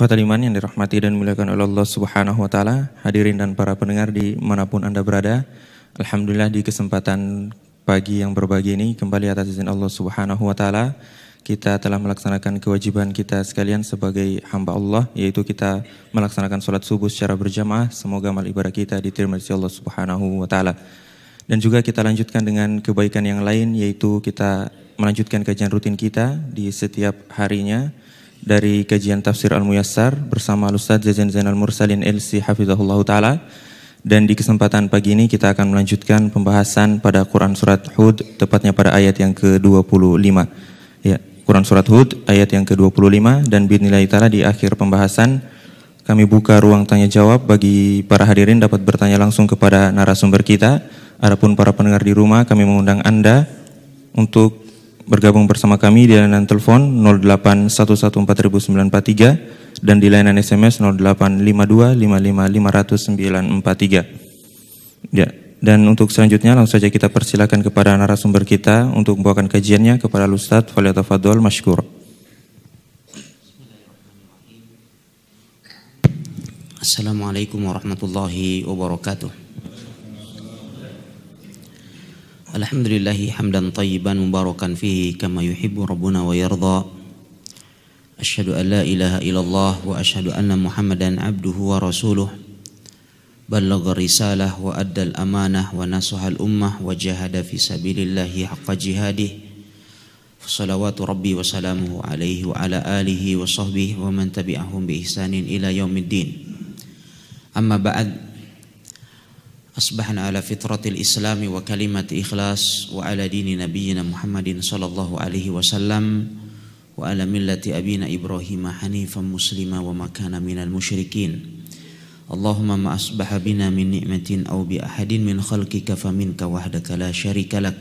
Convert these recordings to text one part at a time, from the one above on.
Ikhwatal iman yang dirahmati dan muliakan oleh Allah Subhanahu wa taala, hadirin dan para pendengar di manapun Anda berada. Alhamdulillah di kesempatan pagi yang berbagi ini kembali atas izin Allah Subhanahu wa taala kita telah melaksanakan kewajiban kita sekalian sebagai hamba Allah yaitu kita melaksanakan sholat subuh secara berjamaah semoga amal ibadah kita diterima oleh Allah Subhanahu wa taala. Dan juga kita lanjutkan dengan kebaikan yang lain yaitu kita melanjutkan kajian rutin kita di setiap harinya dari kajian tafsir Al-Muyassar bersama Ustaz Jajan Zainal Mursalin LC Hafizahullah Ta'ala. Dan di kesempatan pagi ini kita akan melanjutkan pembahasan pada Quran Surat Hud, tepatnya pada ayat yang ke-25. Ya, Quran Surat Hud, ayat yang ke-25, dan binilai ta'ala di akhir pembahasan, kami buka ruang tanya jawab bagi para hadirin dapat bertanya langsung kepada narasumber kita. Adapun para pendengar di rumah, kami mengundang Anda untuk bergabung bersama kami di layanan telepon 08114943 dan di layanan SMS 0852555943. Ya, dan untuk selanjutnya langsung saja kita persilakan kepada narasumber kita untuk membawakan kajiannya kepada Ustaz Fadol Mashkur. Assalamualaikum warahmatullahi wabarakatuh. الحمد لله حمدا طيبا مباركا فيه كما يحب ربنا ويرضى أشهد أن لا إله إلا الله وأشهد أن محمدا عبده ورسوله بلغ الرسالة وأدى الأمانة ونصح الأمة وجاهد في سبيل الله حق جهاده صلوات ربي وسلامه عليه وعلى آله وصحبه ومن تبعهم بإحسان إلى يوم الدين أما بعد أصبحنا على فطرة الإسلام وكلمة إخلاص وعلى دين نبينا محمد صلى الله عليه وسلم وعلى ملة أبينا إبراهيم حنيفا مسلما وما كان من المشركين اللهم ما أصبح بنا من نعمة أو بأحد من خلقك فمنك وحدك لا شريك لك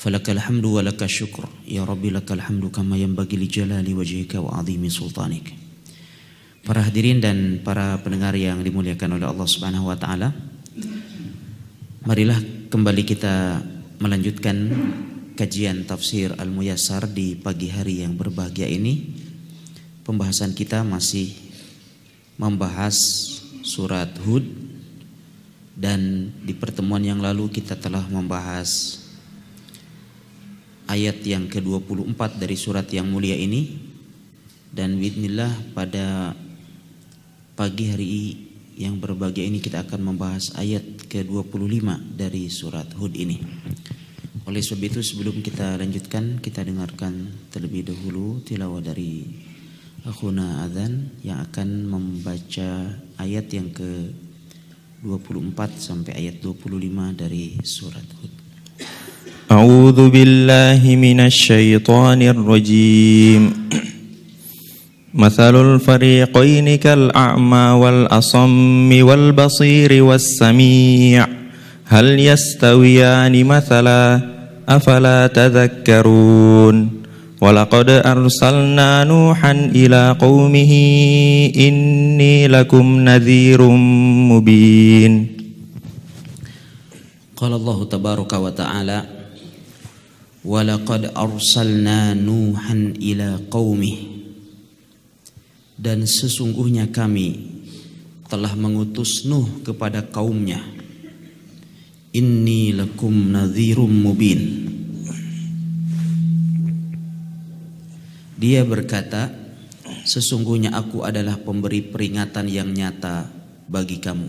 فلك الحمد ولك الشكر يا رب لك الحمد كما ينبغي لجلال وجهك وعظيم سلطانك Para hadirin dan para pendengar yang dimuliakan oleh Allah Subhanahu wa taala, Marilah kembali kita melanjutkan kajian tafsir Al-Muyassar di pagi hari yang berbahagia ini. Pembahasan kita masih membahas surat Hud dan di pertemuan yang lalu kita telah membahas ayat yang ke-24 dari surat yang mulia ini dan bismillah pada pagi hari yang berbahagia ini kita akan membahas ayat ke-25 dari surat Hud ini. Oleh sebab itu sebelum kita lanjutkan kita dengarkan terlebih dahulu tilawah dari Akhuna Adhan yang akan membaca ayat yang ke-24 sampai ayat 25 dari surat Hud. A'udzu billahi minasy syaithanir rajim. مثل الفريقين كالأعمى والأصم والبصير والسميع هل يستويان مثلا أفلا تذكرون ولقد أرسلنا نوحا إلى قومه إني لكم نذير مبين قال الله تبارك وتعالى ولقد أرسلنا نوحا إلى قومه dan sesungguhnya kami telah mengutus Nuh kepada kaumnya Inni lakum nadhirum mubin Dia berkata Sesungguhnya aku adalah pemberi peringatan yang nyata bagi kamu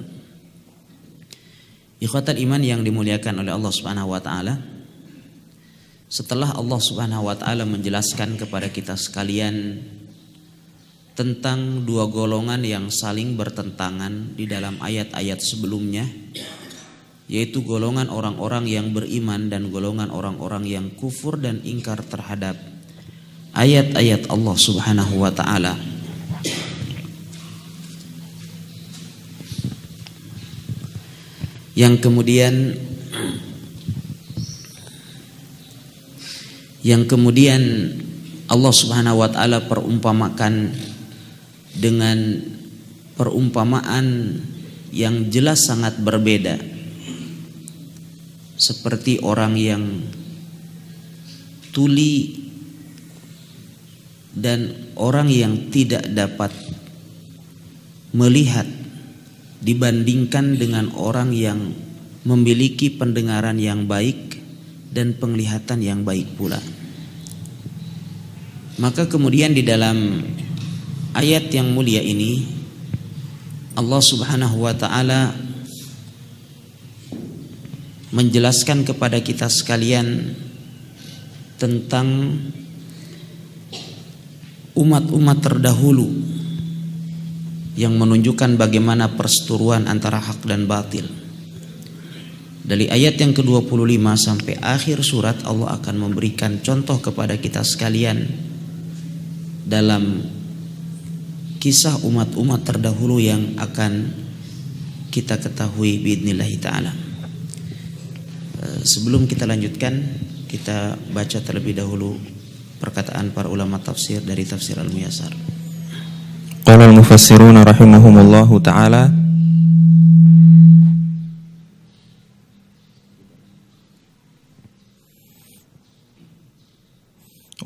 Ikhwatan iman yang dimuliakan oleh Allah subhanahu wa ta'ala Setelah Allah subhanahu wa ta'ala menjelaskan kepada kita sekalian tentang dua golongan yang saling bertentangan di dalam ayat-ayat sebelumnya yaitu golongan orang-orang yang beriman dan golongan orang-orang yang kufur dan ingkar terhadap ayat-ayat Allah Subhanahu wa taala. Yang kemudian yang kemudian Allah Subhanahu wa taala perumpamakan dengan perumpamaan yang jelas sangat berbeda seperti orang yang tuli dan orang yang tidak dapat melihat dibandingkan dengan orang yang memiliki pendengaran yang baik dan penglihatan yang baik pula. Maka kemudian di dalam ayat yang mulia ini Allah Subhanahu wa taala menjelaskan kepada kita sekalian tentang umat-umat terdahulu yang menunjukkan bagaimana perseteruan antara hak dan batil. Dari ayat yang ke-25 sampai akhir surat Allah akan memberikan contoh kepada kita sekalian dalam kisah umat-umat terdahulu yang akan kita ketahui biidnillahi ta'ala eh, sebelum kita lanjutkan kita baca terlebih dahulu perkataan para ulama tafsir dari tafsir al-muyasar qala al-mufassiruna rahimahumullahu ta'ala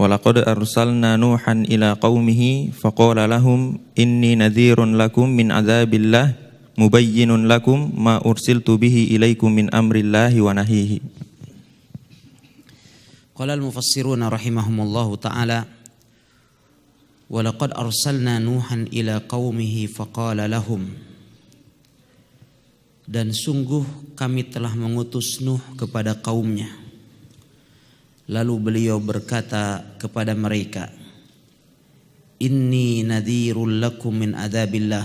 Walaqad arsalna Nuhan ila qaumihi faqala lahum inni nadhirun lakum min adzabillah mubayyinun lakum ma ursiltu bihi ilaikum min amrillahi wa nahihi. Qala al-mufassiruna rahimahumullahu ta'ala Walaqad arsalna Nuhan ila qaumihi faqala lahum Dan sungguh kami telah mengutus Nuh kepada kaumnya Lalu beliau berkata kepada mereka, "Inni nadhirul lakum min adabillah.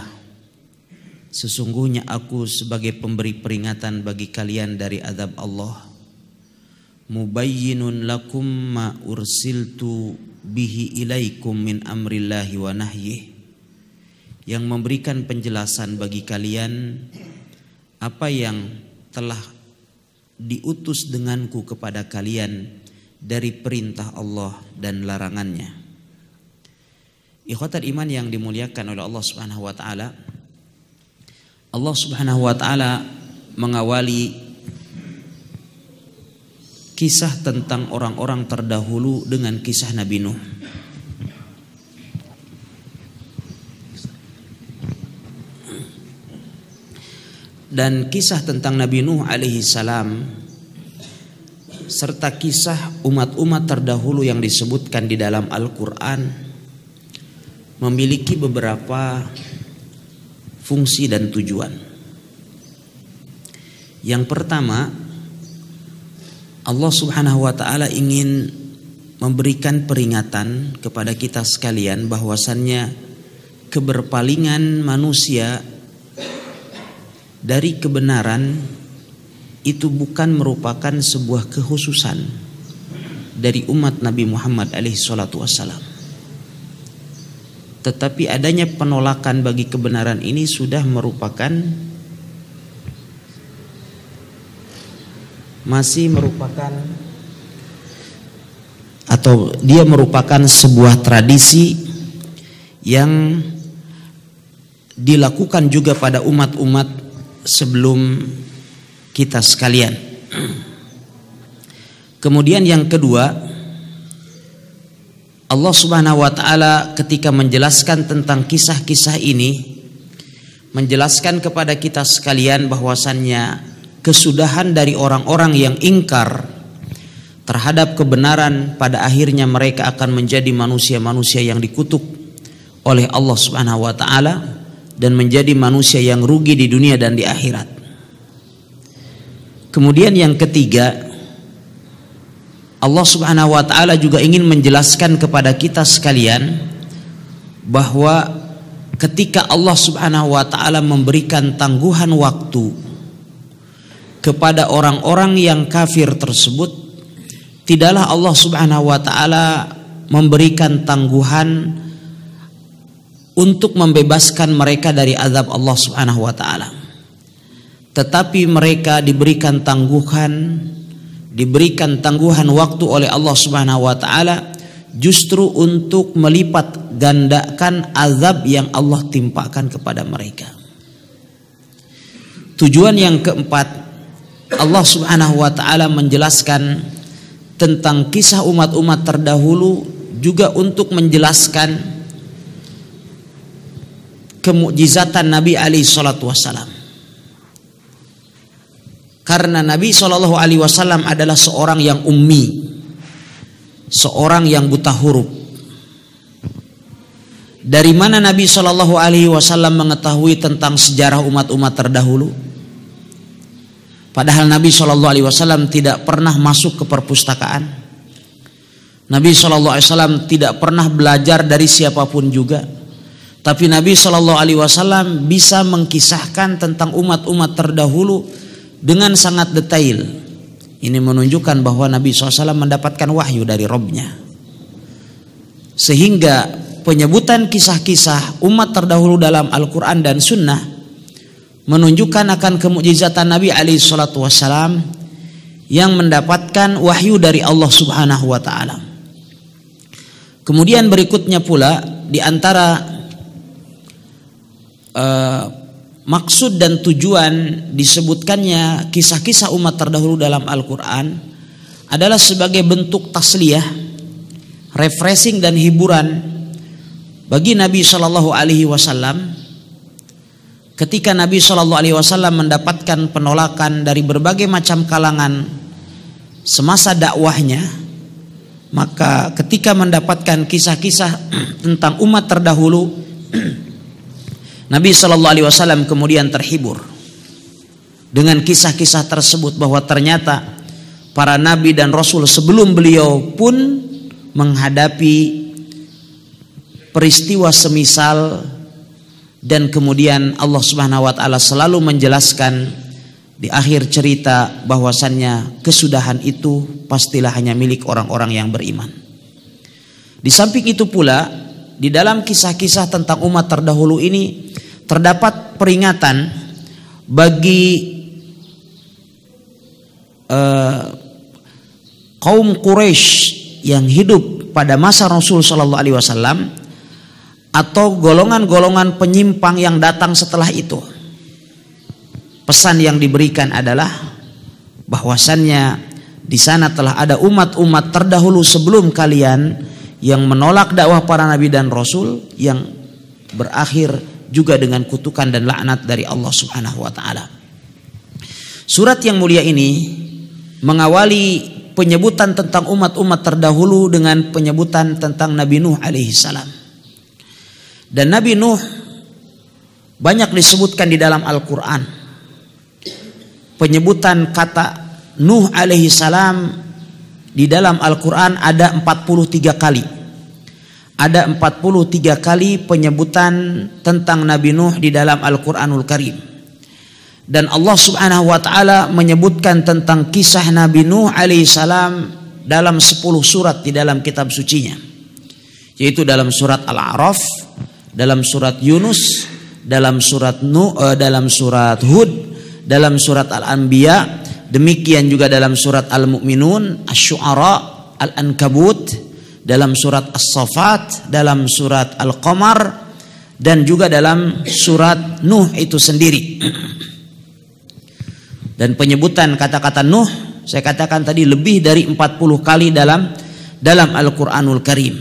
Sesungguhnya aku sebagai pemberi peringatan bagi kalian dari adab Allah. Mubayyinun lakum ma ursiltu bihi ilaikum min amrillahi wa nahyih. Yang memberikan penjelasan bagi kalian apa yang telah diutus denganku kepada kalian dari perintah Allah dan larangannya. Ikhwatul iman yang dimuliakan oleh Allah Subhanahu wa taala. Allah Subhanahu wa taala mengawali kisah tentang orang-orang terdahulu dengan kisah Nabi Nuh. Dan kisah tentang Nabi Nuh alaihi salam serta kisah umat-umat terdahulu yang disebutkan di dalam Al-Quran memiliki beberapa fungsi dan tujuan. Yang pertama, Allah Subhanahu wa taala ingin memberikan peringatan kepada kita sekalian bahwasannya keberpalingan manusia dari kebenaran itu bukan merupakan sebuah kehususan dari umat Nabi Muhammad alaihi salatu wassalam. Tetapi adanya penolakan bagi kebenaran ini sudah merupakan masih merupakan atau dia merupakan sebuah tradisi yang dilakukan juga pada umat-umat sebelum kita sekalian. Kemudian yang kedua, Allah Subhanahu wa taala ketika menjelaskan tentang kisah-kisah ini menjelaskan kepada kita sekalian bahwasannya kesudahan dari orang-orang yang ingkar terhadap kebenaran pada akhirnya mereka akan menjadi manusia-manusia yang dikutuk oleh Allah Subhanahu wa taala dan menjadi manusia yang rugi di dunia dan di akhirat. Kemudian yang ketiga, Allah Subhanahu wa taala juga ingin menjelaskan kepada kita sekalian bahwa ketika Allah Subhanahu wa taala memberikan tangguhan waktu kepada orang-orang yang kafir tersebut, tidaklah Allah Subhanahu wa taala memberikan tangguhan untuk membebaskan mereka dari azab Allah Subhanahu wa taala tetapi mereka diberikan tangguhan diberikan tangguhan waktu oleh Allah Subhanahu wa taala justru untuk melipat gandakan azab yang Allah timpakan kepada mereka. Tujuan yang keempat Allah Subhanahu wa taala menjelaskan tentang kisah umat-umat terdahulu juga untuk menjelaskan kemujizatan Nabi Ali Alaihi wasallam. Karena Nabi Shallallahu Alaihi Wasallam adalah seorang yang ummi, seorang yang buta huruf. Dari mana Nabi Shallallahu Alaihi Wasallam mengetahui tentang sejarah umat-umat terdahulu? Padahal Nabi Shallallahu Alaihi Wasallam tidak pernah masuk ke perpustakaan. Nabi Shallallahu Alaihi Wasallam tidak pernah belajar dari siapapun juga. Tapi Nabi Shallallahu Alaihi Wasallam bisa mengkisahkan tentang umat-umat terdahulu dengan sangat detail. Ini menunjukkan bahwa Nabi SAW mendapatkan wahyu dari Robnya. Sehingga penyebutan kisah-kisah umat terdahulu dalam Al-Quran dan Sunnah menunjukkan akan kemujizatan Nabi Ali Shallallahu yang mendapatkan wahyu dari Allah Subhanahu Wa Taala. Kemudian berikutnya pula di antara eh, maksud dan tujuan disebutkannya kisah-kisah umat terdahulu dalam Al-Quran adalah sebagai bentuk tasliyah, refreshing dan hiburan bagi Nabi Shallallahu Alaihi Wasallam ketika Nabi Shallallahu Alaihi Wasallam mendapatkan penolakan dari berbagai macam kalangan semasa dakwahnya maka ketika mendapatkan kisah-kisah tentang umat terdahulu Nabi Shallallahu Alaihi Wasallam kemudian terhibur dengan kisah-kisah tersebut bahwa ternyata para nabi dan rasul sebelum beliau pun menghadapi peristiwa semisal dan kemudian Allah Subhanahu wa taala selalu menjelaskan di akhir cerita bahwasannya kesudahan itu pastilah hanya milik orang-orang yang beriman. Di samping itu pula di dalam kisah-kisah tentang umat terdahulu ini terdapat peringatan bagi uh, kaum Quraisy yang hidup pada masa Rasul Shallallahu Alaihi Wasallam atau golongan-golongan penyimpang yang datang setelah itu. Pesan yang diberikan adalah bahwasannya di sana telah ada umat-umat terdahulu sebelum kalian yang menolak dakwah para nabi dan rasul yang berakhir juga dengan kutukan dan laknat dari Allah Subhanahu wa taala. Surat yang mulia ini mengawali penyebutan tentang umat-umat terdahulu dengan penyebutan tentang Nabi Nuh alaihi salam. Dan Nabi Nuh banyak disebutkan di dalam Al-Qur'an. Penyebutan kata Nuh alaihi salam di dalam Al-Qur'an ada 43 kali ada 43 kali penyebutan tentang Nabi Nuh di dalam Al-Qur'anul Karim. Dan Allah Subhanahu wa taala menyebutkan tentang kisah Nabi Nuh alaihissalam dalam 10 surat di dalam kitab sucinya. Yaitu dalam surat Al-A'raf, dalam surat Yunus, dalam surat Nuh, eh, dalam surat Hud, dalam surat Al-Anbiya, demikian juga dalam surat Al-Mu'minun, Asy-Syu'ara, Al-Ankabut, dalam surat as safat dalam surat Al-Qamar dan juga dalam surat Nuh itu sendiri. Dan penyebutan kata-kata Nuh saya katakan tadi lebih dari 40 kali dalam dalam Al-Qur'anul Karim.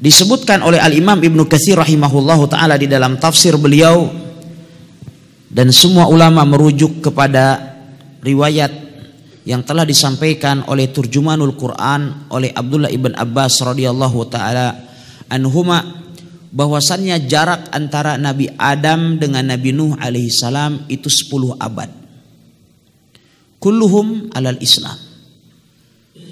Disebutkan oleh Al-Imam Ibnu Katsir rahimahullahu taala di dalam tafsir beliau dan semua ulama merujuk kepada riwayat yang telah disampaikan oleh turjumanul Quran oleh Abdullah ibn Abbas radhiyallahu taala anhuma bahwasannya jarak antara Nabi Adam dengan Nabi Nuh alaihi salam itu 10 abad. Kulluhum alal Islam.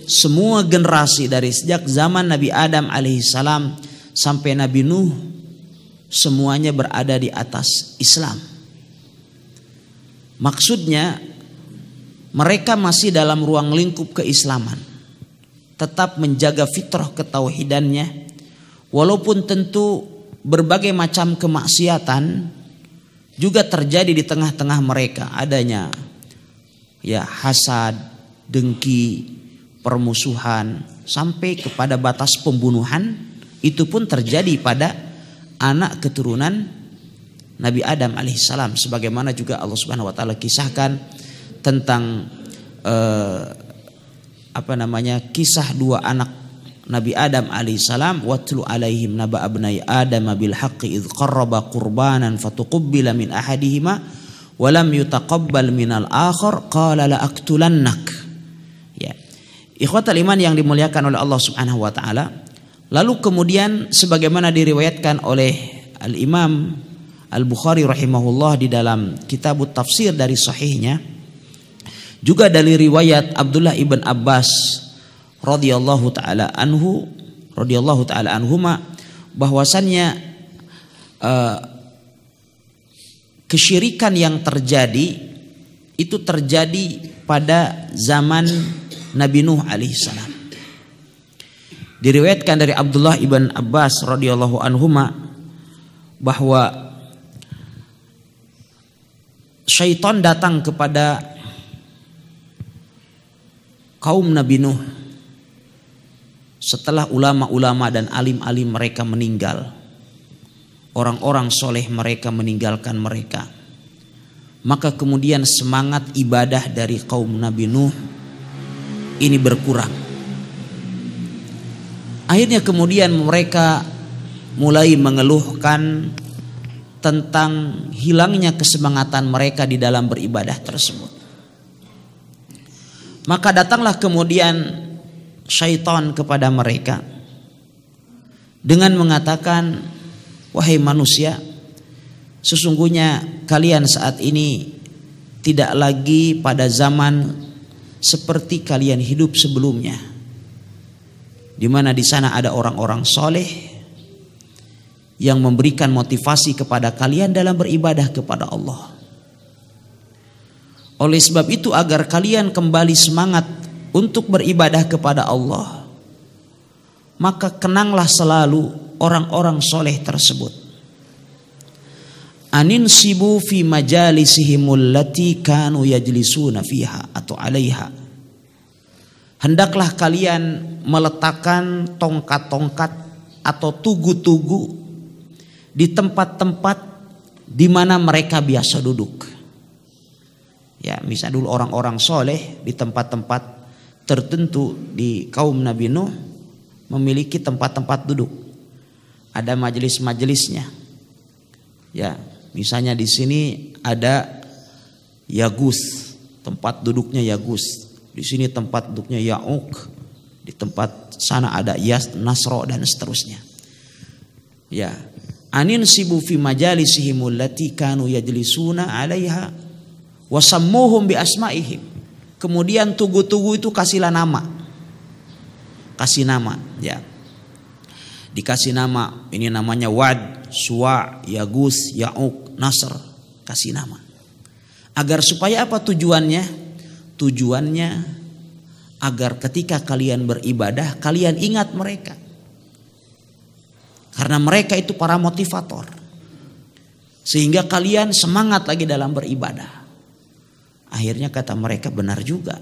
Semua generasi dari sejak zaman Nabi Adam alaihi salam sampai Nabi Nuh semuanya berada di atas Islam. Maksudnya mereka masih dalam ruang lingkup keislaman. Tetap menjaga fitrah ketauhidannya. Walaupun tentu berbagai macam kemaksiatan juga terjadi di tengah-tengah mereka. Adanya ya hasad, dengki, permusuhan sampai kepada batas pembunuhan itu pun terjadi pada anak keturunan Nabi Adam alaihissalam sebagaimana juga Allah Subhanahu wa taala kisahkan tentang eh, apa namanya kisah dua anak Nabi Adam alaihissalam watlu alaihim naba abnai Adam bil haqqi id qarraba qurbanan fatuqbila min ahadihima wa lam yutaqabbal al akhar qala la aktulannak ya ikhwatal iman yang dimuliakan oleh Allah Subhanahu wa taala lalu kemudian sebagaimana diriwayatkan oleh Al Imam Al Bukhari rahimahullah di dalam kitab tafsir dari sahihnya juga dari riwayat Abdullah ibn Abbas radhiyallahu taala anhu radhiyallahu taala anhuma bahwasannya uh, kesyirikan yang terjadi itu terjadi pada zaman Nabi Nuh alaihissalam. Diriwayatkan dari Abdullah ibn Abbas radhiyallahu anhuma bahwa syaitan datang kepada kaum Nabi Nuh setelah ulama-ulama dan alim-alim mereka meninggal orang-orang soleh mereka meninggalkan mereka maka kemudian semangat ibadah dari kaum Nabi Nuh ini berkurang akhirnya kemudian mereka mulai mengeluhkan tentang hilangnya kesemangatan mereka di dalam beribadah tersebut maka datanglah kemudian syaitan kepada mereka dengan mengatakan, "Wahai manusia, sesungguhnya kalian saat ini tidak lagi pada zaman seperti kalian hidup sebelumnya." Di mana di sana ada orang-orang soleh yang memberikan motivasi kepada kalian dalam beribadah kepada Allah. Oleh sebab itu agar kalian kembali semangat untuk beribadah kepada Allah. Maka kenanglah selalu orang-orang soleh tersebut. Anin sibu fi majalisihimul lati kanu yajlisuna fiha atau alaiha. Hendaklah kalian meletakkan tongkat-tongkat atau tugu-tugu di tempat-tempat di mana mereka biasa duduk ya misal dulu orang-orang soleh di tempat-tempat tertentu di kaum Nabi Nuh memiliki tempat-tempat duduk ada majelis-majelisnya ya misalnya di sini ada Yagus tempat duduknya Yagus di sini tempat duduknya Yauk di tempat sana ada Yas Nasro dan seterusnya ya anin sibu fi majalisihimul lati kanu yajlisuna alaiha wasammuhum bi asmaihim. Kemudian tugu-tugu itu kasihlah nama. Kasih nama, ya. Dikasih nama, ini namanya Wad, Suwa, Yagus, Yauk, Nasr. Kasih nama. Agar supaya apa tujuannya? Tujuannya agar ketika kalian beribadah, kalian ingat mereka. Karena mereka itu para motivator. Sehingga kalian semangat lagi dalam beribadah. Akhirnya kata mereka benar juga.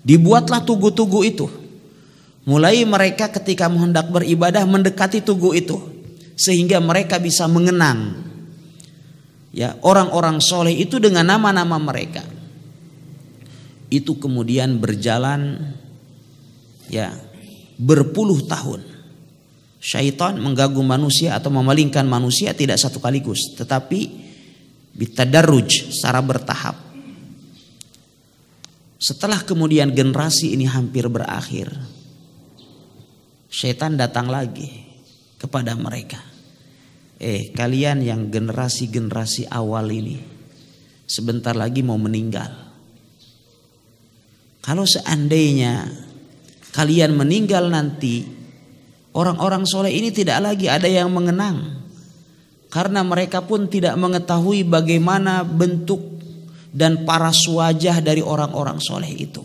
Dibuatlah tugu-tugu itu. Mulai mereka ketika hendak beribadah mendekati tugu itu sehingga mereka bisa mengenang ya orang-orang soleh itu dengan nama-nama mereka. Itu kemudian berjalan ya berpuluh tahun. Syaitan mengganggu manusia atau memalingkan manusia tidak satu kaligus, tetapi bitadaruj, secara bertahap setelah kemudian generasi ini hampir berakhir, setan datang lagi kepada mereka. Eh, kalian yang generasi-generasi awal ini sebentar lagi mau meninggal. Kalau seandainya kalian meninggal nanti, orang-orang soleh ini tidak lagi ada yang mengenang. Karena mereka pun tidak mengetahui bagaimana bentuk dan para wajah dari orang-orang soleh itu.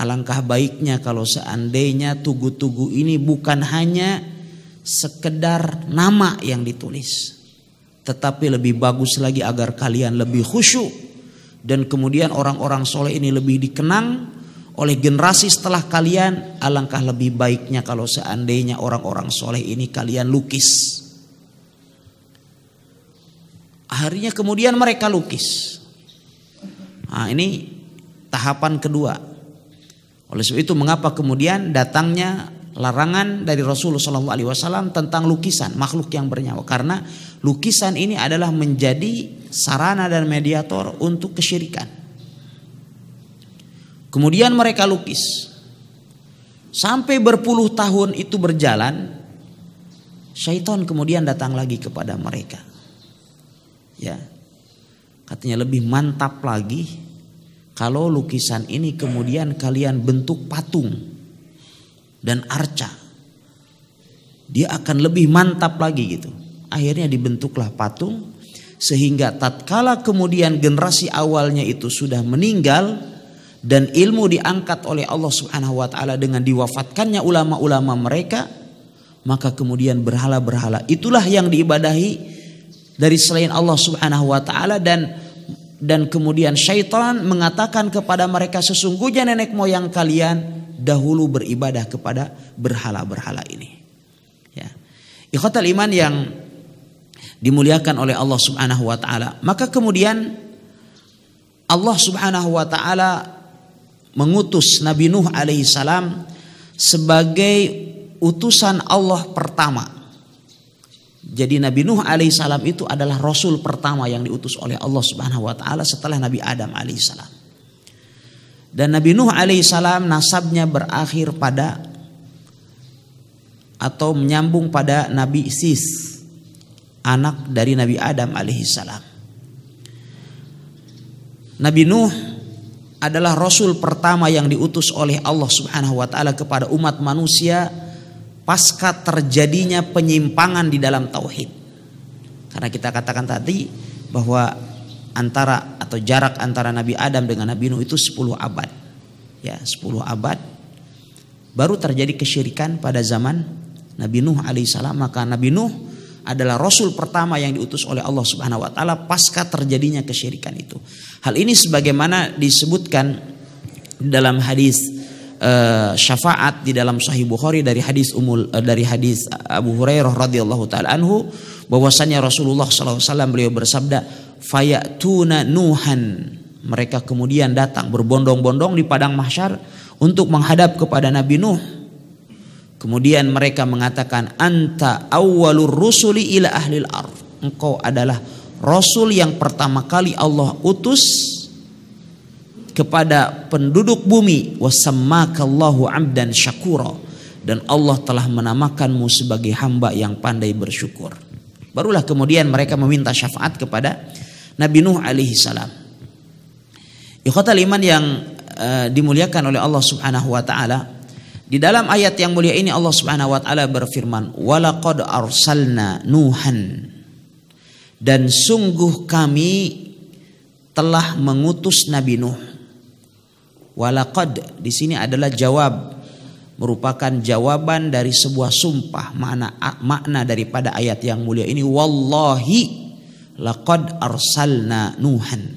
Alangkah baiknya kalau seandainya tugu-tugu ini bukan hanya sekedar nama yang ditulis. Tetapi lebih bagus lagi agar kalian lebih khusyuk. Dan kemudian orang-orang soleh ini lebih dikenang oleh generasi setelah kalian. Alangkah lebih baiknya kalau seandainya orang-orang soleh ini kalian lukis harinya kemudian mereka lukis. Nah, ini tahapan kedua. Oleh sebab itu mengapa kemudian datangnya larangan dari Rasulullah Shallallahu Alaihi Wasallam tentang lukisan makhluk yang bernyawa karena lukisan ini adalah menjadi sarana dan mediator untuk kesyirikan. Kemudian mereka lukis sampai berpuluh tahun itu berjalan, syaitan kemudian datang lagi kepada mereka Ya. Katanya lebih mantap lagi kalau lukisan ini kemudian kalian bentuk patung dan arca. Dia akan lebih mantap lagi gitu. Akhirnya dibentuklah patung sehingga tatkala kemudian generasi awalnya itu sudah meninggal dan ilmu diangkat oleh Allah Subhanahu wa taala dengan diwafatkannya ulama-ulama mereka maka kemudian berhala-berhala itulah yang diibadahi dari selain Allah Subhanahu wa taala dan dan kemudian syaitan mengatakan kepada mereka sesungguhnya nenek moyang kalian dahulu beribadah kepada berhala-berhala ini. Ya. Ikhotal iman yang dimuliakan oleh Allah Subhanahu wa taala. Maka kemudian Allah Subhanahu wa taala mengutus Nabi Nuh alaihi salam sebagai utusan Allah pertama jadi Nabi Nuh alaihissalam itu adalah rasul pertama yang diutus oleh Allah Subhanahu wa taala setelah Nabi Adam alaihissalam. Dan Nabi Nuh alaihissalam nasabnya berakhir pada atau menyambung pada Nabi Sis anak dari Nabi Adam alaihissalam. Nabi Nuh adalah rasul pertama yang diutus oleh Allah Subhanahu wa taala kepada umat manusia pasca terjadinya penyimpangan di dalam tauhid. Karena kita katakan tadi bahwa antara atau jarak antara Nabi Adam dengan Nabi Nuh itu 10 abad. Ya, 10 abad baru terjadi kesyirikan pada zaman Nabi Nuh alaihissalam maka Nabi Nuh adalah rasul pertama yang diutus oleh Allah Subhanahu wa taala pasca terjadinya kesyirikan itu. Hal ini sebagaimana disebutkan dalam hadis uh, syafaat di dalam Sahih Bukhari dari hadis umul uh, dari hadis Abu Hurairah radhiyallahu taala anhu bahwasanya Rasulullah SAW beliau bersabda fayatuna nuhan mereka kemudian datang berbondong-bondong di padang mahsyar untuk menghadap kepada Nabi Nuh kemudian mereka mengatakan anta awwalur rusuli ila ahlil ar engkau adalah rasul yang pertama kali Allah utus kepada penduduk bumi wasammakallahu abdan syakura dan Allah telah menamakanmu sebagai hamba yang pandai bersyukur. Barulah kemudian mereka meminta syafaat kepada Nabi Nuh alaihi salam. Ikhwatal iman yang eh, dimuliakan oleh Allah Subhanahu wa taala, di dalam ayat yang mulia ini Allah Subhanahu wa taala berfirman, "Walaqad arsalna Nuhan." Dan sungguh kami telah mengutus Nabi Nuh. Walakad di sini adalah jawab merupakan jawaban dari sebuah sumpah makna makna daripada ayat yang mulia ini wallahi laqad arsalna nuhan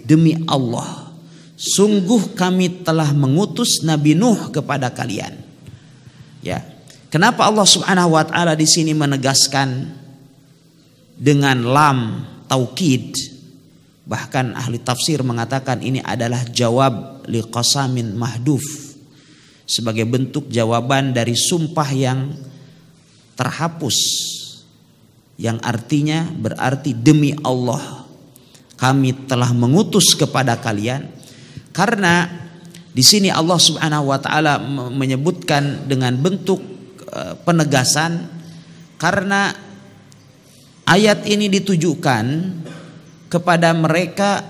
demi Allah sungguh kami telah mengutus nabi nuh kepada kalian ya kenapa Allah Subhanahu wa taala di sini menegaskan dengan lam taukid bahkan ahli tafsir mengatakan ini adalah jawab liqasamin mahduf sebagai bentuk jawaban dari sumpah yang terhapus yang artinya berarti demi Allah kami telah mengutus kepada kalian karena di sini Allah Subhanahu wa taala menyebutkan dengan bentuk e, penegasan karena ayat ini ditujukan kepada mereka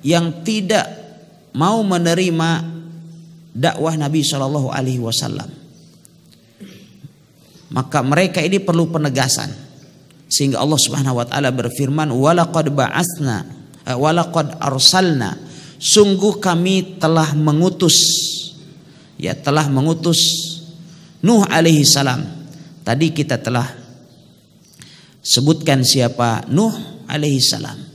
yang tidak mau menerima dakwah Nabi Shallallahu Alaihi Wasallam. Maka mereka ini perlu penegasan sehingga Allah Subhanahu wa taala berfirman walakad ba'asna eh, walakad arsalna sungguh kami telah mengutus ya telah mengutus Nuh alaihi salam tadi kita telah sebutkan siapa Nuh alaihi salam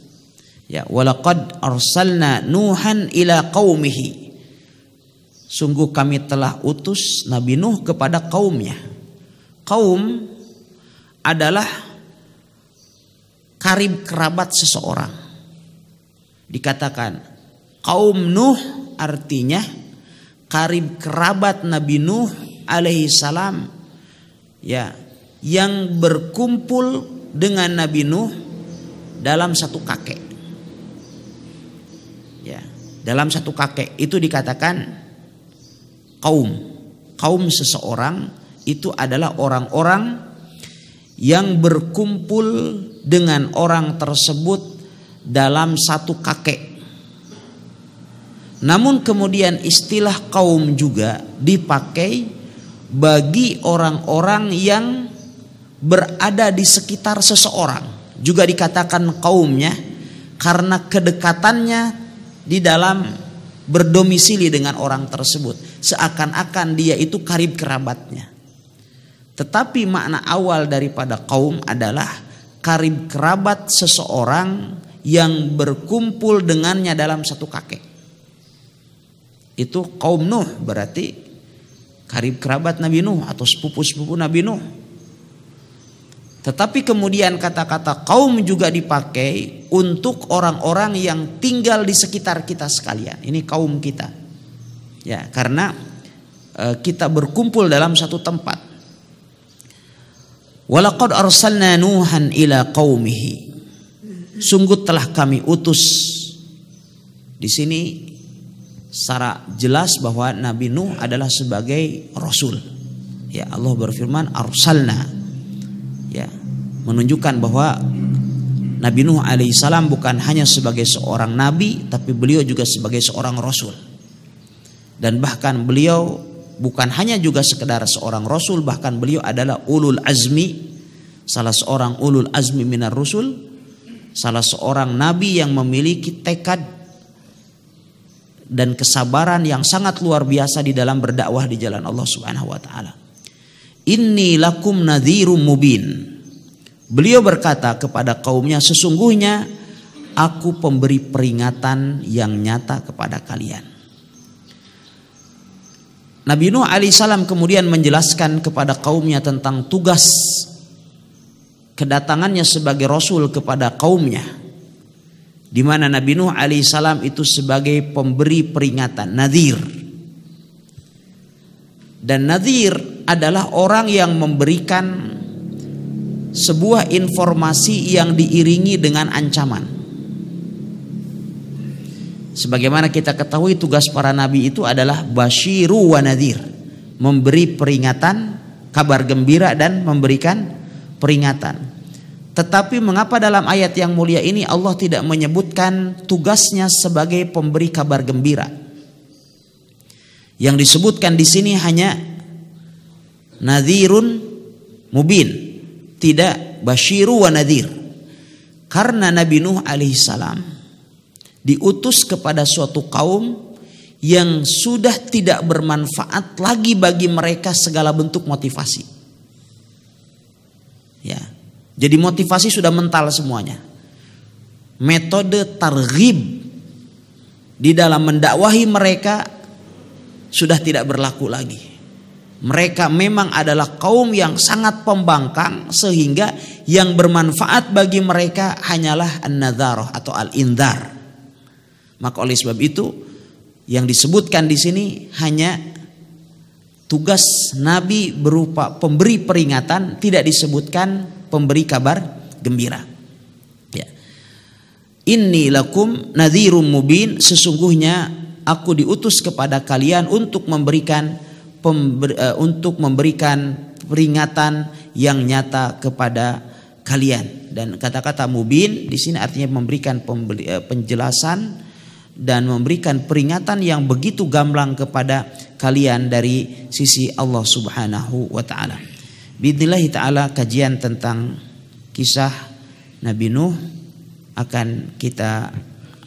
Ya, walaqad arsalna Nuhan ila qaumihi. Sungguh kami telah utus Nabi Nuh kepada kaumnya. Kaum adalah karib kerabat seseorang. Dikatakan kaum Nuh artinya karib kerabat Nabi Nuh alaihi salam. Ya, yang berkumpul dengan Nabi Nuh dalam satu kakek dalam satu kakek itu dikatakan kaum. Kaum seseorang itu adalah orang-orang yang berkumpul dengan orang tersebut dalam satu kakek. Namun kemudian istilah kaum juga dipakai bagi orang-orang yang berada di sekitar seseorang. Juga dikatakan kaumnya karena kedekatannya di dalam berdomisili dengan orang tersebut seakan-akan dia itu karib kerabatnya tetapi makna awal daripada kaum adalah karib kerabat seseorang yang berkumpul dengannya dalam satu kakek itu kaum Nuh berarti karib kerabat Nabi Nuh atau sepupu-sepupu Nabi Nuh tetapi kemudian kata-kata kaum juga dipakai untuk orang-orang yang tinggal di sekitar kita sekalian. Ini kaum kita. Ya, karena eh, kita berkumpul dalam satu tempat. Walaqad arsalna Nuhan ila qaumihi. Sungguh telah kami utus. Di sini secara jelas bahwa Nabi Nuh adalah sebagai rasul. Ya, Allah berfirman arsalna ya menunjukkan bahwa Nabi Nuh alaihissalam bukan hanya sebagai seorang nabi tapi beliau juga sebagai seorang rasul dan bahkan beliau bukan hanya juga sekedar seorang rasul bahkan beliau adalah ulul azmi salah seorang ulul azmi minar rusul salah seorang nabi yang memiliki tekad dan kesabaran yang sangat luar biasa di dalam berdakwah di jalan Allah Subhanahu wa taala Inni lakum nadhirum mubin. Beliau berkata kepada kaumnya sesungguhnya aku pemberi peringatan yang nyata kepada kalian. Nabi Nuh alaihissalam kemudian menjelaskan kepada kaumnya tentang tugas kedatangannya sebagai rasul kepada kaumnya di mana Nabi Nuh alaihissalam itu sebagai pemberi peringatan nadir dan nadir adalah orang yang memberikan sebuah informasi yang diiringi dengan ancaman. Sebagaimana kita ketahui tugas para nabi itu adalah basyiru wa nadhir, memberi peringatan, kabar gembira dan memberikan peringatan. Tetapi mengapa dalam ayat yang mulia ini Allah tidak menyebutkan tugasnya sebagai pemberi kabar gembira? Yang disebutkan di sini hanya Nadirun mubin tidak basyiru wa nadhir karena Nabi Nuh alaihissalam diutus kepada suatu kaum yang sudah tidak bermanfaat lagi bagi mereka segala bentuk motivasi ya jadi motivasi sudah mental semuanya metode targhib di dalam mendakwahi mereka sudah tidak berlaku lagi mereka memang adalah kaum yang sangat pembangkang sehingga yang bermanfaat bagi mereka hanyalah an-nadharoh atau al-indar. Maka oleh sebab itu yang disebutkan di sini hanya tugas Nabi berupa pemberi peringatan, tidak disebutkan pemberi kabar gembira. Ya. Inni lakum nadhirum mubin, sesungguhnya aku diutus kepada kalian untuk memberikan pember, uh, eh, untuk memberikan peringatan yang nyata kepada kalian dan kata-kata mubin di sini artinya memberikan pembeli, uh, penjelasan dan memberikan peringatan yang begitu gamblang kepada kalian dari sisi Allah Subhanahu wa taala. Bidillahi taala kajian tentang kisah Nabi Nuh akan kita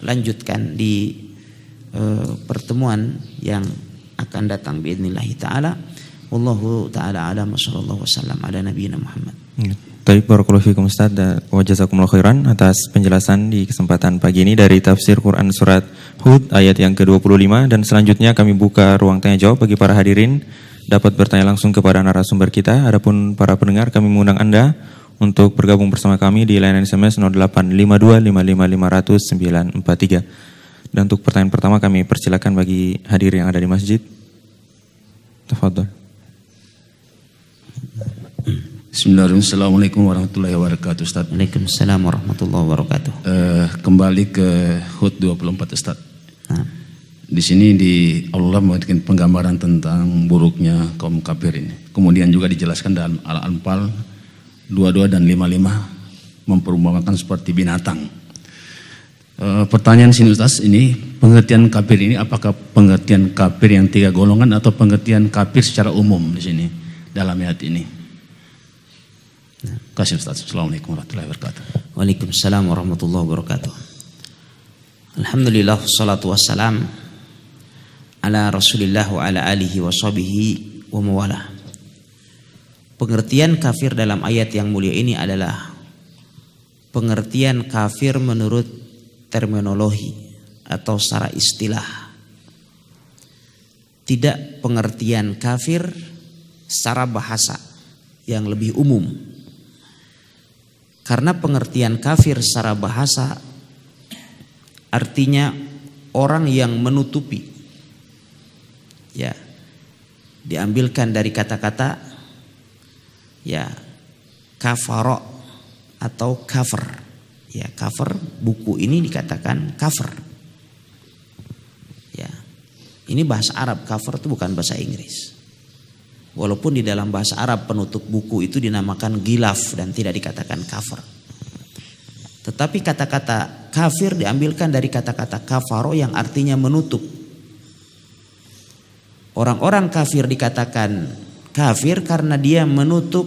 lanjutkan di uh, pertemuan yang akan datang biidznillah taala. Wallahu taala ala masallallahu wasallam ala nabiyina Muhammad. Ya. Baik, barakallahu fikum Ustaz dan jazakumullahu khairan atas penjelasan di kesempatan pagi ini dari tafsir Quran surat Hud ayat yang ke-25 dan selanjutnya kami buka ruang tanya jawab bagi para hadirin dapat bertanya langsung kepada narasumber kita. Adapun para pendengar kami mengundang Anda untuk bergabung bersama kami di layanan SMS 0852 085255500943. Dan untuk pertanyaan pertama kami persilakan bagi hadir yang ada di masjid. Tafadhol. Bismillahirrahmanirrahim. Assalamualaikum warahmatullahi wabarakatuh Ustaz. Waalaikumsalam warahmatullahi wabarakatuh. Uh, kembali ke HUT 24 Ustaz. Nah. Di sini di Allah memberikan penggambaran tentang buruknya kaum kafir ini. Kemudian juga dijelaskan dalam Al-Anfal 22 dan 55 memperumpamakan seperti binatang E, pertanyaan sini Ustaz, ini pengertian kafir ini apakah pengertian kafir yang tiga golongan atau pengertian kafir secara umum di sini dalam ayat ini? Nah. Kasih Ustaz. Assalamualaikum warahmatullahi wabarakatuh. Waalaikumsalam warahmatullahi wabarakatuh. Alhamdulillah salatu wassalam ala Rasulillah wa ala alihi wa sahbihi wa mawala. Pengertian kafir dalam ayat yang mulia ini adalah pengertian kafir menurut terminologi atau secara istilah. Tidak pengertian kafir secara bahasa yang lebih umum. Karena pengertian kafir secara bahasa artinya orang yang menutupi. Ya. Diambilkan dari kata-kata ya kafaro atau kafir Ya, cover buku ini dikatakan cover. Ya. Ini bahasa Arab, cover itu bukan bahasa Inggris. Walaupun di dalam bahasa Arab penutup buku itu dinamakan gilaf dan tidak dikatakan cover. Tetapi kata-kata kafir diambilkan dari kata-kata kafaro yang artinya menutup. Orang-orang kafir dikatakan kafir karena dia menutup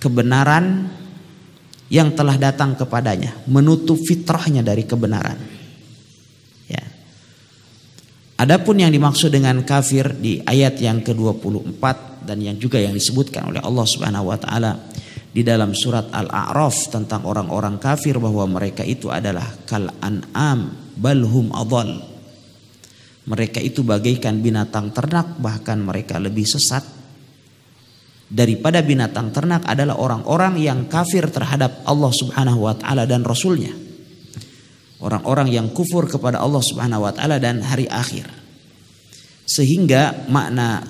kebenaran yang telah datang kepadanya, menutup fitrahnya dari kebenaran. Ya. Adapun yang dimaksud dengan kafir di ayat yang ke-24 dan yang juga yang disebutkan oleh Allah Subhanahu wa taala di dalam surat Al-A'raf tentang orang-orang kafir bahwa mereka itu adalah kal an'am balhum adhal. Mereka itu bagaikan binatang ternak bahkan mereka lebih sesat daripada binatang ternak adalah orang-orang yang kafir terhadap Allah Subhanahu wa taala dan rasulnya. Orang-orang yang kufur kepada Allah Subhanahu wa taala dan hari akhir. Sehingga makna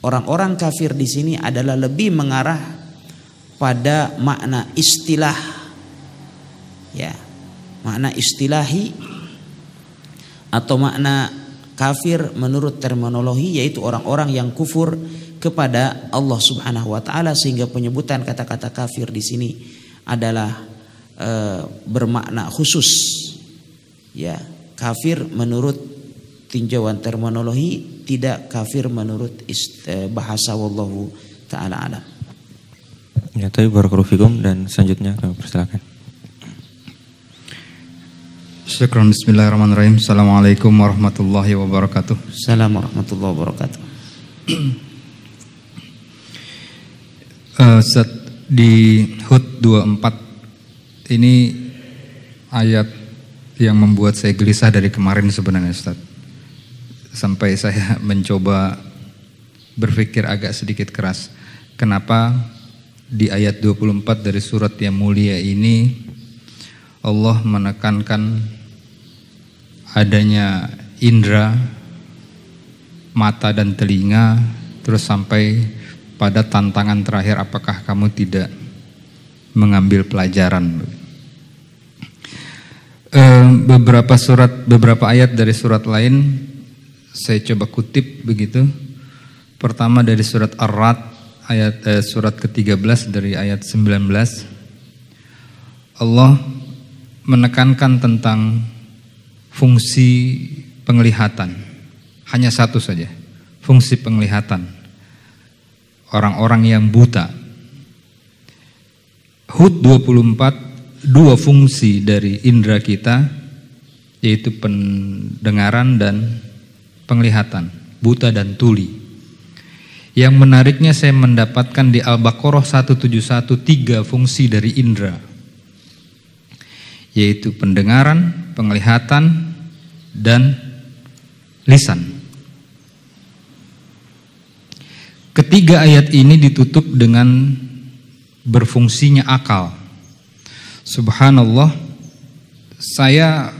orang-orang kafir di sini adalah lebih mengarah pada makna istilah ya, makna istilahi atau makna kafir menurut terminologi yaitu orang-orang yang kufur kepada Allah Subhanahu wa taala sehingga penyebutan kata-kata kafir di sini adalah e, bermakna khusus. Ya, kafir menurut tinjauan terminologi tidak kafir menurut ist, e, bahasa wallahu taala alam. Ya, tapi barakallahu dan selanjutnya kami persilakan. Syukran bismillahirrahmanirrahim. Assalamualaikum warahmatullahi wabarakatuh. Assalamualaikum warahmatullahi wabarakatuh. Set eh, di Hud 24 ini ayat yang membuat saya gelisah dari kemarin sebenarnya Ustaz. Sampai saya mencoba berpikir agak sedikit keras. Kenapa di ayat 24 dari surat yang mulia ini Allah menekankan adanya indera, mata dan telinga, terus sampai pada tantangan terakhir apakah kamu tidak mengambil pelajaran eh, beberapa surat beberapa ayat dari surat lain saya coba kutip begitu pertama dari surat Ar-Rad ayat eh, surat ke-13 dari ayat 19 Allah menekankan tentang fungsi penglihatan hanya satu saja fungsi penglihatan orang-orang yang buta. Hud 24 dua fungsi dari indera kita yaitu pendengaran dan penglihatan, buta dan tuli. Yang menariknya saya mendapatkan di Al-Baqarah 171 tiga fungsi dari indera yaitu pendengaran, penglihatan, dan lisan. Ketiga ayat ini ditutup dengan berfungsinya akal. Subhanallah, saya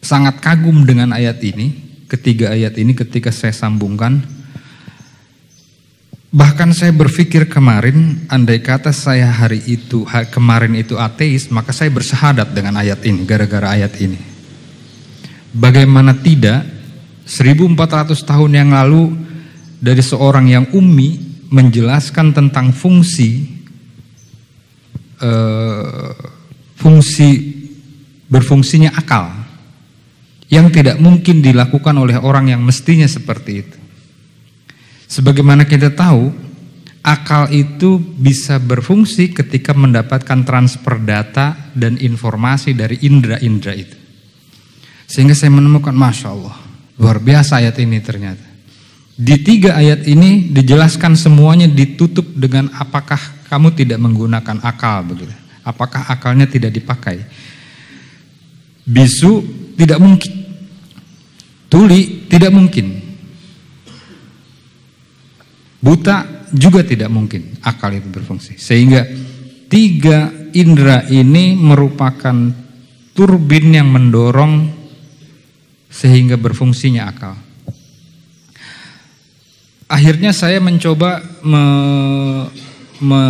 sangat kagum dengan ayat ini. Ketiga ayat ini ketika saya sambungkan Bahkan saya berpikir kemarin, andai kata saya hari itu, kemarin itu ateis, maka saya bersahadat dengan ayat ini, gara-gara ayat ini. Bagaimana tidak, 1400 tahun yang lalu dari seorang yang ummi menjelaskan tentang fungsi eh, fungsi berfungsinya akal yang tidak mungkin dilakukan oleh orang yang mestinya seperti itu. Sebagaimana kita tahu, akal itu bisa berfungsi ketika mendapatkan transfer data dan informasi dari indera-indera itu. Sehingga saya menemukan, Masya Allah, luar biasa ayat ini ternyata. Di tiga ayat ini dijelaskan semuanya ditutup dengan apakah kamu tidak menggunakan akal begitu. Apakah akalnya tidak dipakai? Bisu tidak mungkin. Tuli tidak mungkin. Buta juga tidak mungkin akal itu berfungsi. Sehingga tiga indera ini merupakan turbin yang mendorong sehingga berfungsinya akal akhirnya saya mencoba me, me,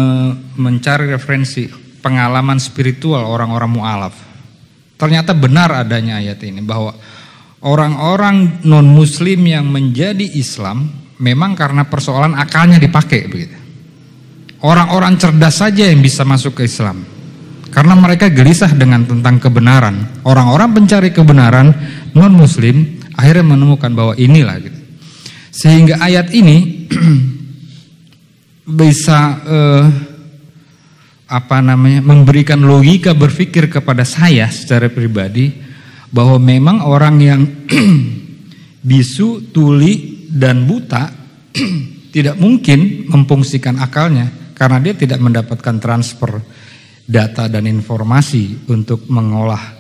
mencari referensi pengalaman spiritual orang-orang mualaf. Ternyata benar adanya ayat ini bahwa orang-orang non-muslim yang menjadi Islam memang karena persoalan akalnya dipakai begitu. Orang-orang cerdas saja yang bisa masuk ke Islam. Karena mereka gelisah dengan tentang kebenaran. Orang-orang pencari kebenaran non muslim akhirnya menemukan bahwa inilah gitu. Sehingga ayat ini bisa eh, apa namanya memberikan logika berpikir kepada saya secara pribadi bahwa memang orang yang bisu, tuli dan buta tidak mungkin memfungsikan akalnya karena dia tidak mendapatkan transfer data dan informasi untuk mengolah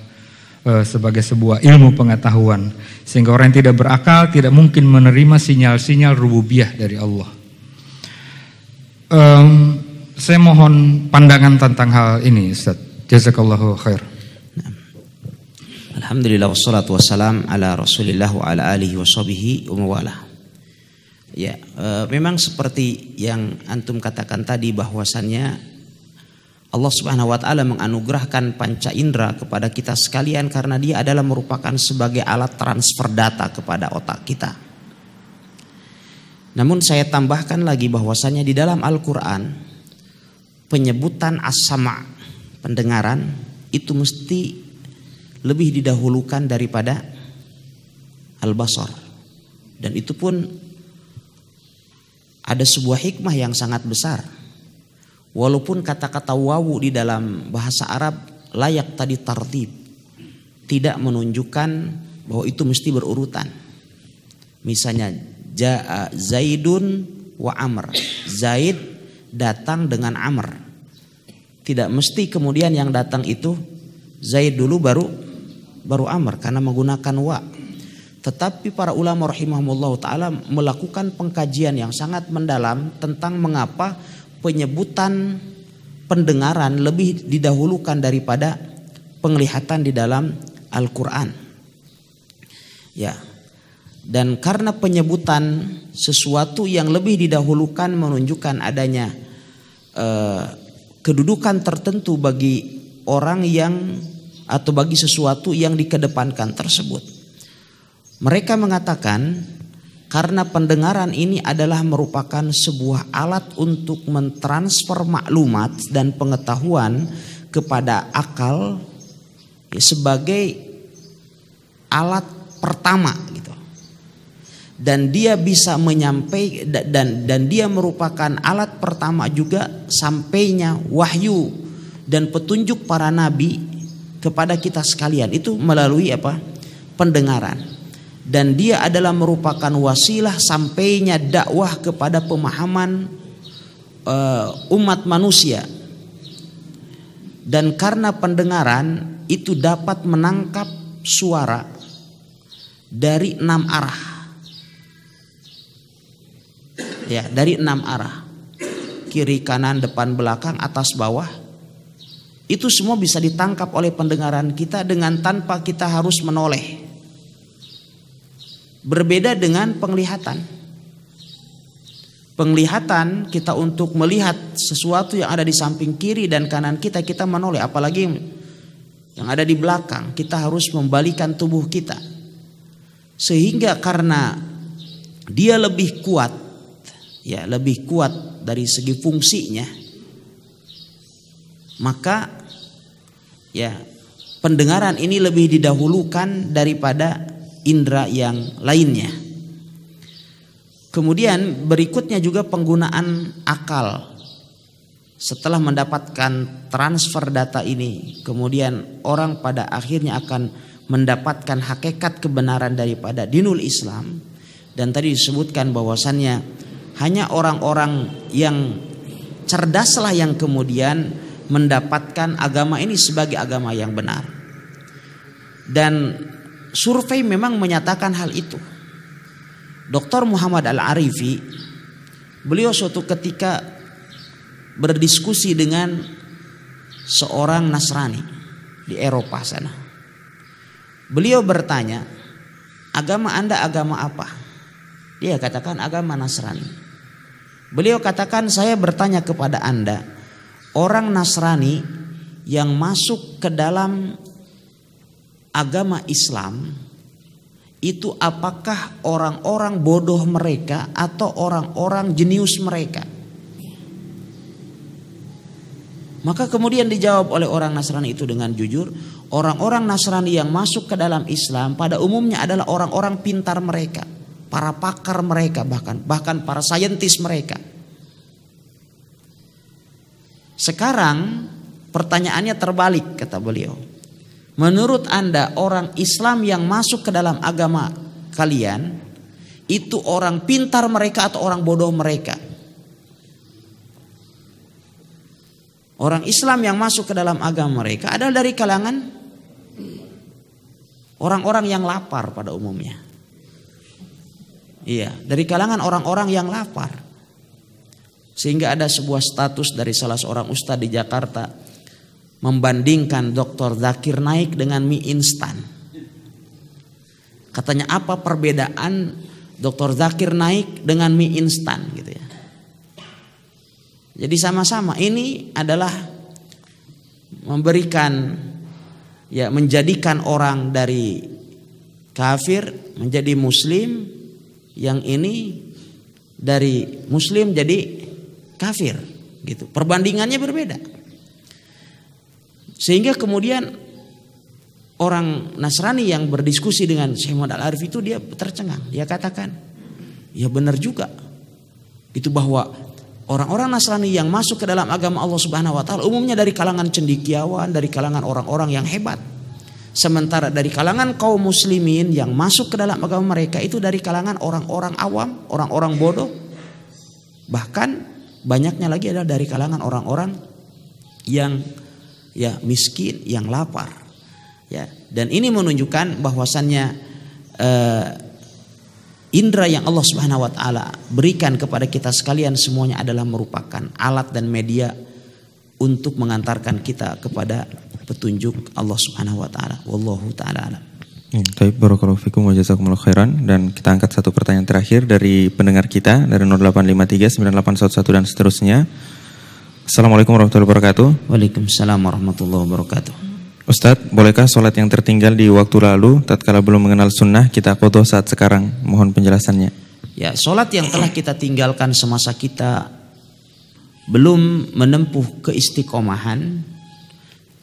Eh, sebagai sebuah ilmu pengetahuan sehingga orang yang tidak berakal tidak mungkin menerima sinyal-sinyal rububiah dari Allah. Um, saya mohon pandangan tentang hal ini, Ustaz. Jazakallahu khair. Alhamdulillah wassalatu wassalam ala Rasulillah wa ala alihi wa sahbihi wa Ya, e, memang seperti yang antum katakan tadi bahwasannya Allah Subhanahu wa taala menganugerahkan panca indera kepada kita sekalian karena dia adalah merupakan sebagai alat transfer data kepada otak kita. Namun saya tambahkan lagi bahwasanya di dalam Al-Qur'an penyebutan asma pendengaran itu mesti lebih didahulukan daripada al-basar. Dan itu pun ada sebuah hikmah yang sangat besar Walaupun kata-kata wawu di dalam bahasa Arab layak tadi tertib, Tidak menunjukkan bahwa itu mesti berurutan. Misalnya Ja Zaidun wa Amr. Zaid datang dengan Amr. Tidak mesti kemudian yang datang itu Zaid dulu baru baru Amr karena menggunakan wa. Tetapi para ulama rahimahumullah taala melakukan pengkajian yang sangat mendalam tentang mengapa penyebutan pendengaran lebih didahulukan daripada penglihatan di dalam Al-Qur'an. Ya. Dan karena penyebutan sesuatu yang lebih didahulukan menunjukkan adanya eh, kedudukan tertentu bagi orang yang atau bagi sesuatu yang dikedepankan tersebut. Mereka mengatakan karena pendengaran ini adalah merupakan sebuah alat untuk mentransfer maklumat dan pengetahuan kepada akal sebagai alat pertama gitu. Dan dia bisa menyampaikan dan dan dia merupakan alat pertama juga sampainya wahyu dan petunjuk para nabi kepada kita sekalian itu melalui apa? pendengaran dan dia adalah merupakan wasilah sampainya dakwah kepada pemahaman uh, umat manusia dan karena pendengaran itu dapat menangkap suara dari enam arah ya dari enam arah kiri kanan depan belakang atas bawah itu semua bisa ditangkap oleh pendengaran kita dengan tanpa kita harus menoleh Berbeda dengan penglihatan. Penglihatan kita untuk melihat sesuatu yang ada di samping kiri dan kanan kita kita menoleh apalagi yang ada di belakang kita harus membalikan tubuh kita. Sehingga karena dia lebih kuat ya lebih kuat dari segi fungsinya maka ya pendengaran ini lebih didahulukan daripada indera yang lainnya. Kemudian berikutnya juga penggunaan akal. Setelah mendapatkan transfer data ini, kemudian orang pada akhirnya akan mendapatkan hakikat kebenaran daripada dinul Islam dan tadi disebutkan bahwasannya hanya orang-orang yang cerdaslah yang kemudian mendapatkan agama ini sebagai agama yang benar. Dan survei memang menyatakan hal itu. Dr. Muhammad Al-Arifi beliau suatu ketika berdiskusi dengan seorang Nasrani di Eropa sana. Beliau bertanya, "Agama Anda agama apa?" Dia katakan agama Nasrani. Beliau katakan, "Saya bertanya kepada Anda, orang Nasrani yang masuk ke dalam agama Islam itu apakah orang-orang bodoh mereka atau orang-orang jenius mereka. Maka kemudian dijawab oleh orang Nasrani itu dengan jujur, orang-orang Nasrani yang masuk ke dalam Islam pada umumnya adalah orang-orang pintar mereka, para pakar mereka bahkan bahkan para saintis mereka. Sekarang pertanyaannya terbalik kata beliau. Menurut Anda orang Islam yang masuk ke dalam agama kalian itu orang pintar mereka atau orang bodoh mereka? Orang Islam yang masuk ke dalam agama mereka adalah dari kalangan orang-orang yang lapar pada umumnya. Iya, dari kalangan orang-orang yang lapar. Sehingga ada sebuah status dari salah seorang ustadz di Jakarta membandingkan Dokter Zakir Naik dengan mie instan. Katanya apa perbedaan Dokter Zakir Naik dengan mie instan gitu ya. Jadi sama-sama ini adalah memberikan ya menjadikan orang dari kafir menjadi muslim yang ini dari muslim jadi kafir gitu. Perbandingannya berbeda. Sehingga kemudian orang Nasrani yang berdiskusi dengan Syekh Muhammad Al-Arif itu dia tercengang. Dia katakan, ya benar juga. Itu bahwa orang-orang Nasrani yang masuk ke dalam agama Allah Subhanahu wa taala umumnya dari kalangan cendikiawan, dari kalangan orang-orang yang hebat. Sementara dari kalangan kaum muslimin yang masuk ke dalam agama mereka itu dari kalangan orang-orang awam, orang-orang bodoh. Bahkan banyaknya lagi adalah dari kalangan orang-orang yang ya miskin yang lapar ya dan ini menunjukkan bahwasannya eh, indera yang Allah Subhanahu wa taala berikan kepada kita sekalian semuanya adalah merupakan alat dan media untuk mengantarkan kita kepada petunjuk Allah Subhanahu wa taala wallahu taala alam Baik, barakallahu fikum wa jazakumullah khairan dan kita angkat satu pertanyaan terakhir dari pendengar kita dari 0853 9811 dan seterusnya. Assalamualaikum warahmatullahi wabarakatuh. Waalaikumsalam warahmatullahi wabarakatuh. Ustadz, bolehkah sholat yang tertinggal di waktu lalu, tatkala belum mengenal sunnah, kita foto saat sekarang? Mohon penjelasannya. Ya, sholat yang telah kita tinggalkan semasa kita belum menempuh keistiqomahan,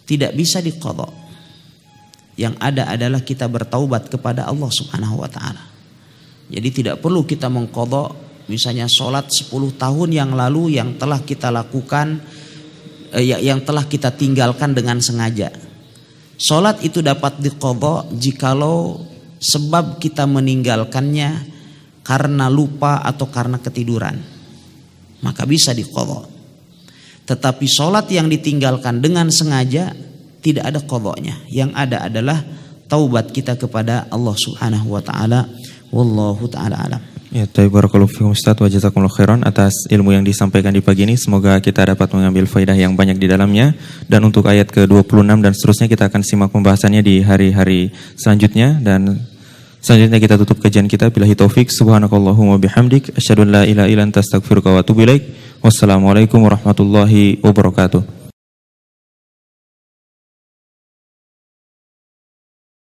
tidak bisa dikodok. Yang ada adalah kita bertaubat kepada Allah subhanahu wa ta'ala. Jadi tidak perlu kita mengkodok Misalnya sholat 10 tahun yang lalu yang telah kita lakukan, eh, ya, yang telah kita tinggalkan dengan sengaja. Sholat itu dapat dikodok jikalau sebab kita meninggalkannya karena lupa atau karena ketiduran. Maka bisa dikodok. Tetapi sholat yang ditinggalkan dengan sengaja tidak ada kodoknya. Yang ada adalah taubat kita kepada Allah Subhanahu wa taala wallahu taala alam Ya, tapi fikum Ustaz wa jazakumullah khairan atas ilmu yang disampaikan di pagi ini. Semoga kita dapat mengambil faidah yang banyak di dalamnya. Dan untuk ayat ke-26 dan seterusnya kita akan simak pembahasannya di hari-hari selanjutnya dan selanjutnya kita tutup kajian kita billahi taufik subhanakallahumma bihamdik asyhadu an la ilaha illa anta astaghfiruka wa atubu ilaik. Wassalamualaikum warahmatullahi wabarakatuh.